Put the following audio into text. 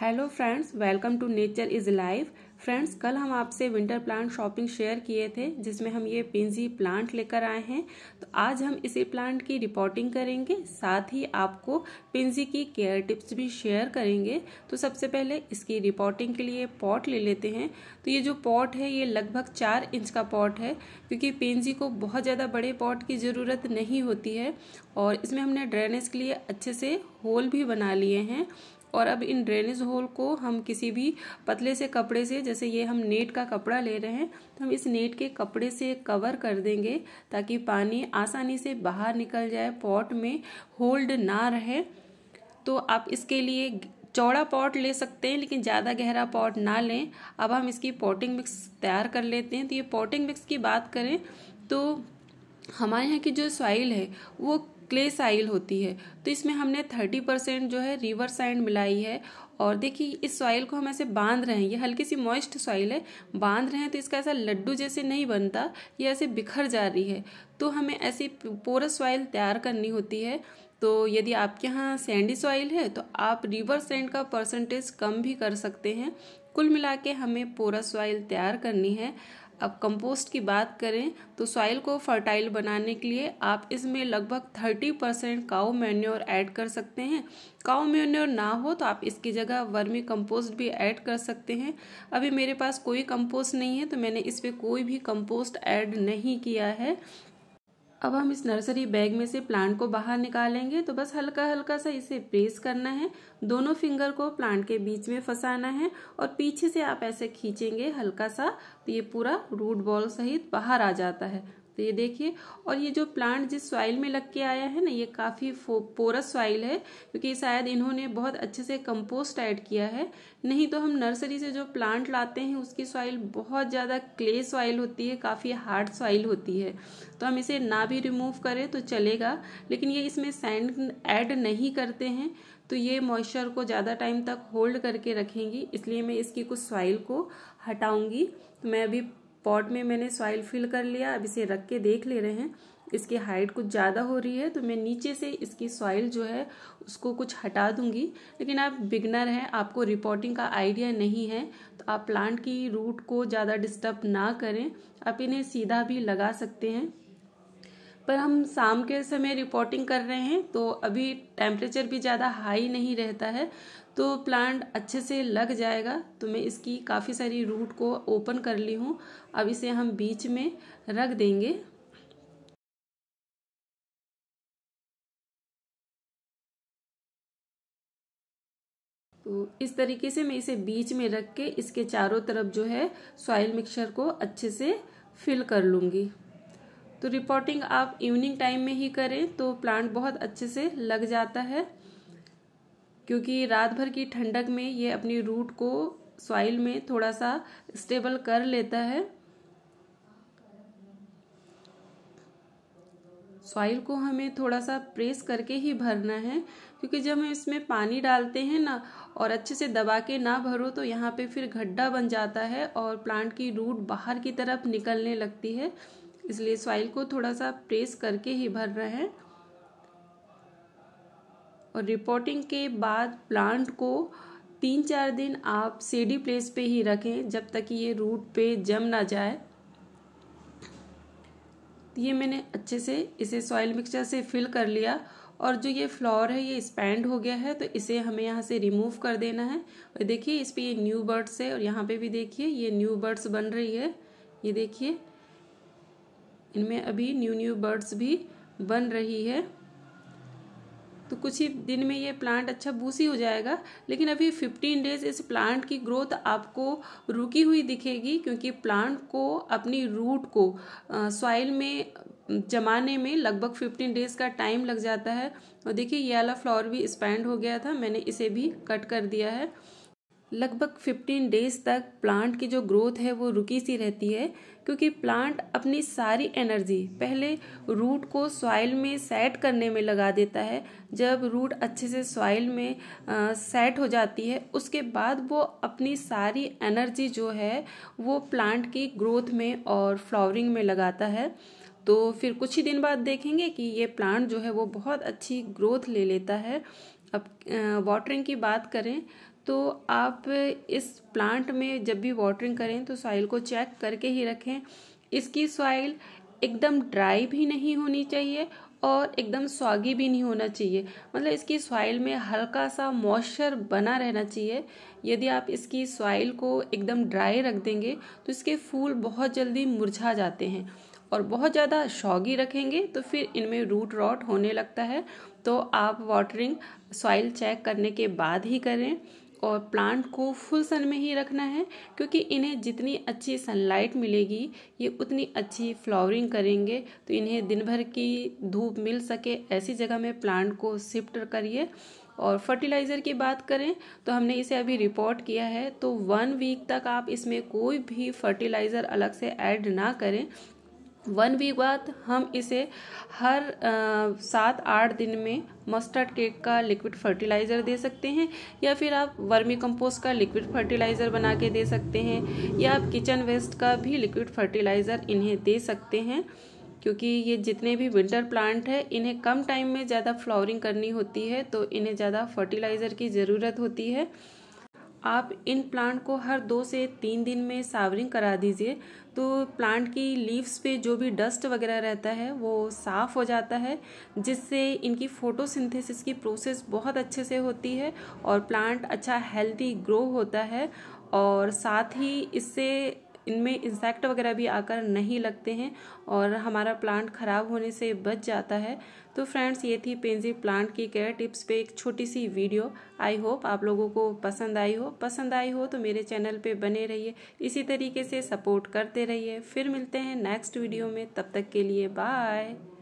hello friends welcome to nature is life friends कल हम आपसे विंटर प्लांट शॉपिंग शेयर किए थे जिसमें हम ये पिंजी प्लांट लेकर आए हैं तो आज हम इसी प्लांट की रिपोर्टिंग करेंगे साथ ही आपको पिंजी की केयर टिप्स भी शेयर करेंगे तो सबसे पहले इसकी रिपोर्टिंग के लिए पॉट ले लेते हैं तो ये जो पॉट है ये लगभग चार इंच का पॉट है क्योंकि पिंजी को बहुत ज़्यादा बड़े पॉट की ज़रूरत नहीं होती है और इसमें हमने ड्रेनेज के लिए अच्छे से होल भी बना लिए हैं और अब इन ड्रेनेज होल को हम किसी भी पतले से कपड़े से जैसे ये हम नेट का कपड़ा ले रहे हैं तो हम इस नेट के कपड़े से कवर कर देंगे ताकि पानी आसानी से बाहर निकल जाए पॉट में होल्ड ना रहे तो आप इसके लिए चौड़ा पॉट ले सकते हैं लेकिन ज़्यादा गहरा पॉट ना लें अब हम इसकी पॉटिंग मिक्स तैयार कर लेते हैं तो ये पॉटिंग मिक्स की बात करें तो हमारे यहाँ की जो सॉइल है वो क्ले साइल होती है तो इसमें हमने थर्टी परसेंट जो है रिवर सैंड मिलाई है और देखिए इस सॉइल को हम ऐसे बांध रहे हैं ये हल्की सी मॉइस्ट सॉइल है बांध रहे हैं तो इसका ऐसा लड्डू जैसे नहीं बनता ये ऐसे बिखर जा रही है तो हमें ऐसी पोरस सॉइल तैयार करनी होती है तो यदि आपके यहाँ सैंडी सॉइल है तो आप रिवर सैंड का परसेंटेज कम भी कर सकते हैं कुल मिला के हमें पोरस सॉइल तैयार करनी है अब कंपोस्ट की बात करें तो सॉइल को फर्टाइल बनाने के लिए आप इसमें लगभग thirty percent cow manure add कर सकते हैं काओ मेन्योर ना हो तो आप इसकी जगह वर्मी कंपोस्ट भी ऐड कर सकते हैं अभी मेरे पास कोई कंपोस्ट नहीं है तो मैंने इस पर कोई भी कंपोस्ट ऐड नहीं किया है अब हम इस नर्सरी बैग में से प्लांट को बाहर निकालेंगे तो बस हल्का हल्का सा इसे प्रेस करना है दोनों फिंगर को प्लांट के बीच में फंसाना है और पीछे से आप ऐसे खींचेंगे हल्का सा तो ये पूरा रूट बॉल सहित बाहर आ जाता है तो ये देखिए और ये जो प्लांट जिस सॉइल में लग के आया है ना ये काफ़ी पोरस सॉइल है क्योंकि शायद इन्होंने बहुत अच्छे से कंपोस्ट ऐड किया है नहीं तो हम नर्सरी से जो प्लांट लाते हैं उसकी सॉइल बहुत ज़्यादा क्ले सॉइल होती है काफ़ी हार्ड सॉइल होती है तो हम इसे ना भी रिमूव करें तो चलेगा लेकिन ये इसमें सैंड ऐड नहीं करते हैं तो ये मॉइस्चर को ज़्यादा टाइम तक होल्ड करके रखेंगी इसलिए मैं इसकी कुछ सॉइल को हटाऊंगी तो मैं अभी पॉट में मैंने सॉइल फिल कर लिया अब इसे रख के देख ले रहे हैं इसकी हाइट कुछ ज़्यादा हो रही है तो मैं नीचे से इसकी सॉइल जो है उसको कुछ हटा दूंगी लेकिन आप बिगनर हैं आपको रिपोर्टिंग का आइडिया नहीं है तो आप प्लांट की रूट को ज़्यादा डिस्टर्ब ना करें आप इन्हें सीधा भी लगा सकते हैं पर हम शाम के समय रिपोर्टिंग कर रहे हैं तो अभी टेम्परेचर भी ज़्यादा हाई नहीं रहता है तो प्लांट अच्छे से लग जाएगा तो मैं इसकी काफ़ी सारी रूट को ओपन कर ली हूँ अब इसे हम बीच में रख देंगे तो इस तरीके से मैं इसे बीच में रख के इसके चारों तरफ जो है सॉइल मिक्सचर को अच्छे से फिल कर लूँगी तो रिपोर्टिंग आप इवनिंग टाइम में ही करें तो प्लांट बहुत अच्छे से लग जाता है क्योंकि रात भर की ठंडक में ये अपनी रूट को सॉइल में थोड़ा सा स्टेबल कर लेता है सॉइल को हमें थोड़ा सा प्रेस करके ही भरना है क्योंकि जब हम इसमें पानी डालते हैं ना और अच्छे से दबा के ना भरो तो यहाँ पे फिर गड्ढा बन जाता है और प्लांट की रूट बाहर की तरफ निकलने लगती है इसलिए सॉइल को थोड़ा सा प्रेस करके ही भर रहे हैं और रिपोर्टिंग के बाद प्लांट को तीन चार दिन आप सीडी प्लेस पे ही रखें जब तक कि ये रूट पे जम ना जाए ये मैंने अच्छे से इसे सॉइल मिक्सचर से फिल कर लिया और जो ये फ्लावर है ये स्पैंड हो गया है तो इसे हमें यहाँ से रिमूव कर देना है और देखिए इस पर ये न्यू बर्ड्स है और यहाँ पे भी देखिए ये न्यू बर्ड्स बन रही है ये देखिए इनमें अभी न्यू न्यू बर्ड्स भी बन रही है तो कुछ ही दिन में ये प्लांट अच्छा बूसी हो जाएगा लेकिन अभी 15 डेज इस प्लांट की ग्रोथ आपको रुकी हुई दिखेगी क्योंकि प्लांट को अपनी रूट को सॉइल में जमाने में लगभग 15 डेज का टाइम लग जाता है और देखिए ये वाला फ्लावर भी स्पैंड हो गया था मैंने इसे भी कट कर दिया है लगभग फिफ्टीन डेज तक प्लांट की जो ग्रोथ है वो रुकी सी रहती है क्योंकि प्लांट अपनी सारी एनर्जी पहले रूट को सॉइल में सेट करने में लगा देता है जब रूट अच्छे से सॉइल में आ, सेट हो जाती है उसके बाद वो अपनी सारी एनर्जी जो है वो प्लांट की ग्रोथ में और फ्लावरिंग में लगाता है तो फिर कुछ ही दिन बाद देखेंगे कि ये प्लांट जो है वो बहुत अच्छी ग्रोथ ले लेता है अब वाटरिंग की बात करें तो आप इस प्लांट में जब भी वाटरिंग करें तो सॉइल को चेक करके ही रखें इसकी सॉइल एकदम ड्राई भी नहीं होनी चाहिए और एकदम स्वागी भी नहीं होना चाहिए मतलब इसकी सॉइल में हल्का सा मॉइस्चर बना रहना चाहिए यदि आप इसकी सॉइल को एकदम ड्राई रख देंगे तो इसके फूल बहुत जल्दी मुरझा जाते हैं और बहुत ज़्यादा शौगी रखेंगे तो फिर इनमें रूट रॉट होने लगता है तो आप वाटरिंग सॉइल चेक करने के बाद ही करें और प्लांट को फुल सन में ही रखना है क्योंकि इन्हें जितनी अच्छी सनलाइट मिलेगी ये उतनी अच्छी फ्लावरिंग करेंगे तो इन्हें दिन भर की धूप मिल सके ऐसी जगह में प्लांट को शिफ्ट करिए और फर्टिलाइज़र की बात करें तो हमने इसे अभी रिपोर्ट किया है तो वन वीक तक आप इसमें कोई भी फर्टिलाइज़र अलग से ऐड ना करें वन वीक बाद हम इसे हर सात आठ दिन में मस्टर्ड केक का लिक्विड फर्टिलाइज़र दे सकते हैं या फिर आप वर्मी कंपोस्ट का लिक्विड फर्टिलाइज़र बना के दे सकते हैं या आप किचन वेस्ट का भी लिक्विड फर्टिलाइज़र इन्हें दे सकते हैं क्योंकि ये जितने भी विंटर प्लांट है इन्हें कम टाइम में ज़्यादा फ्लावरिंग करनी होती है तो इन्हें ज़्यादा फर्टिलाइज़र की ज़रूरत होती है आप इन प्लांट को हर दो से तीन दिन में सावरिंग करा दीजिए तो प्लांट की लीव्स पे जो भी डस्ट वगैरह रहता है वो साफ़ हो जाता है जिससे इनकी फोटोसिंथेसिस की प्रोसेस बहुत अच्छे से होती है और प्लांट अच्छा हेल्दी ग्रो होता है और साथ ही इससे इनमें इंसेक्ट वगैरह भी आकर नहीं लगते हैं और हमारा प्लांट ख़राब होने से बच जाता है तो फ्रेंड्स ये थी पेंजी प्लांट की केयर टिप्स पे एक छोटी सी वीडियो आई होप आप लोगों को पसंद आई हो पसंद आई हो तो मेरे चैनल पे बने रहिए इसी तरीके से सपोर्ट करते रहिए फिर मिलते हैं नेक्स्ट वीडियो में तब तक के लिए बाय